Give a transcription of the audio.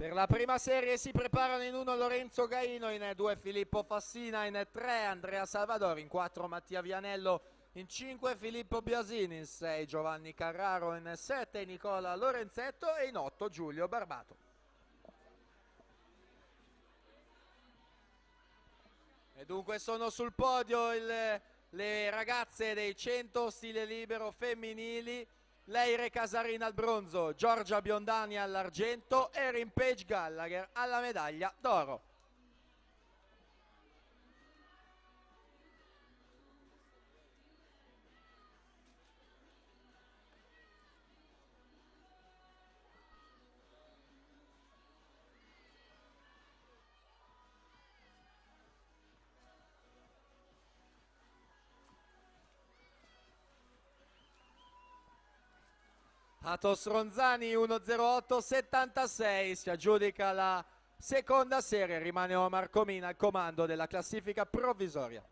Per la prima serie si preparano in uno Lorenzo Gaino, in due Filippo Fassina, in tre Andrea Salvador, in quattro Mattia Vianello, in cinque Filippo Biasini, in sei Giovanni Carraro, in sette Nicola Lorenzetto e in otto Giulio Barbato. E dunque sono sul podio il, le ragazze dei 100 stile libero femminili Leire Casarina al bronzo, Giorgia Biondani all'argento e Rimpage Gallagher alla medaglia d'oro. Atos Ronzani 1-08-76 si aggiudica la seconda serie, rimane Omar Comina al comando della classifica provvisoria.